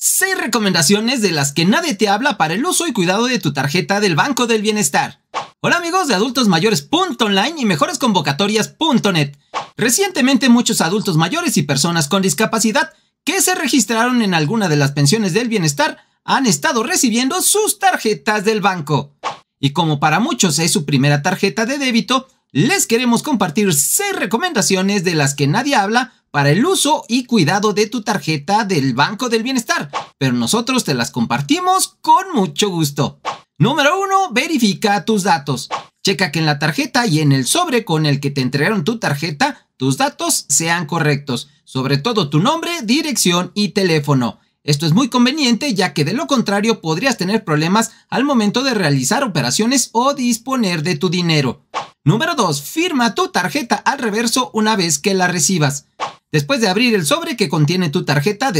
6 recomendaciones de las que nadie te habla para el uso y cuidado de tu tarjeta del Banco del Bienestar. Hola amigos de adultosmayores.online y mejoresconvocatorias.net. Recientemente muchos adultos mayores y personas con discapacidad que se registraron en alguna de las pensiones del bienestar han estado recibiendo sus tarjetas del banco. Y como para muchos es su primera tarjeta de débito, les queremos compartir 6 recomendaciones de las que nadie habla para el uso y cuidado de tu tarjeta del Banco del Bienestar, pero nosotros te las compartimos con mucho gusto. Número 1. Verifica tus datos. Checa que en la tarjeta y en el sobre con el que te entregaron tu tarjeta, tus datos sean correctos, sobre todo tu nombre, dirección y teléfono. Esto es muy conveniente ya que de lo contrario podrías tener problemas al momento de realizar operaciones o disponer de tu dinero. Número 2. Firma tu tarjeta al reverso una vez que la recibas. Después de abrir el sobre que contiene tu tarjeta,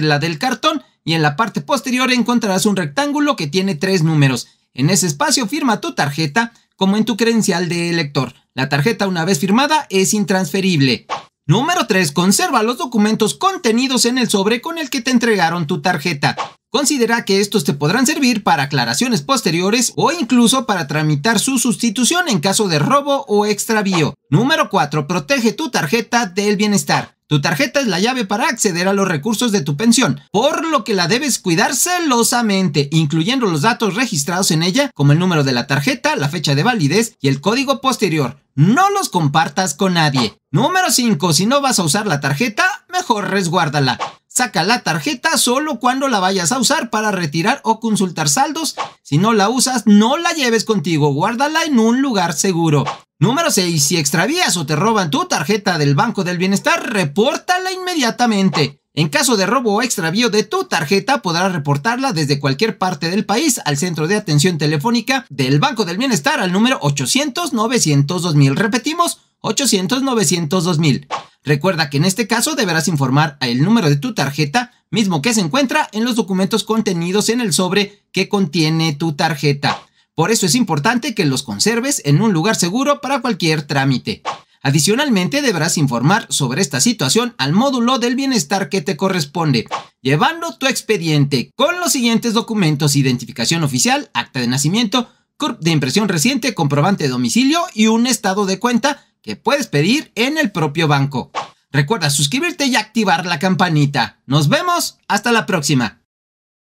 la del cartón y en la parte posterior encontrarás un rectángulo que tiene tres números. En ese espacio firma tu tarjeta como en tu credencial de elector. La tarjeta una vez firmada es intransferible. Número 3. Conserva los documentos contenidos en el sobre con el que te entregaron tu tarjeta. Considera que estos te podrán servir para aclaraciones posteriores o incluso para tramitar su sustitución en caso de robo o extravío. Número 4. Protege tu tarjeta del bienestar. Tu tarjeta es la llave para acceder a los recursos de tu pensión, por lo que la debes cuidar celosamente, incluyendo los datos registrados en ella, como el número de la tarjeta, la fecha de validez y el código posterior. No los compartas con nadie. Número 5. Si no vas a usar la tarjeta, mejor resguárdala. Saca la tarjeta solo cuando la vayas a usar para retirar o consultar saldos. Si no la usas, no la lleves contigo, guárdala en un lugar seguro. Número 6. Si extravías o te roban tu tarjeta del Banco del Bienestar, repórtala inmediatamente. En caso de robo o extravío de tu tarjeta, podrás reportarla desde cualquier parte del país al centro de atención telefónica del Banco del Bienestar al número 800-900-2000. Repetimos, 800-900-2000. Recuerda que en este caso deberás informar el número de tu tarjeta, mismo que se encuentra en los documentos contenidos en el sobre que contiene tu tarjeta. Por eso es importante que los conserves en un lugar seguro para cualquier trámite. Adicionalmente deberás informar sobre esta situación al módulo del bienestar que te corresponde, llevando tu expediente con los siguientes documentos, identificación oficial, acta de nacimiento, CURP de impresión reciente, comprobante de domicilio y un estado de cuenta que puedes pedir en el propio banco. Recuerda suscribirte y activar la campanita. Nos vemos, hasta la próxima.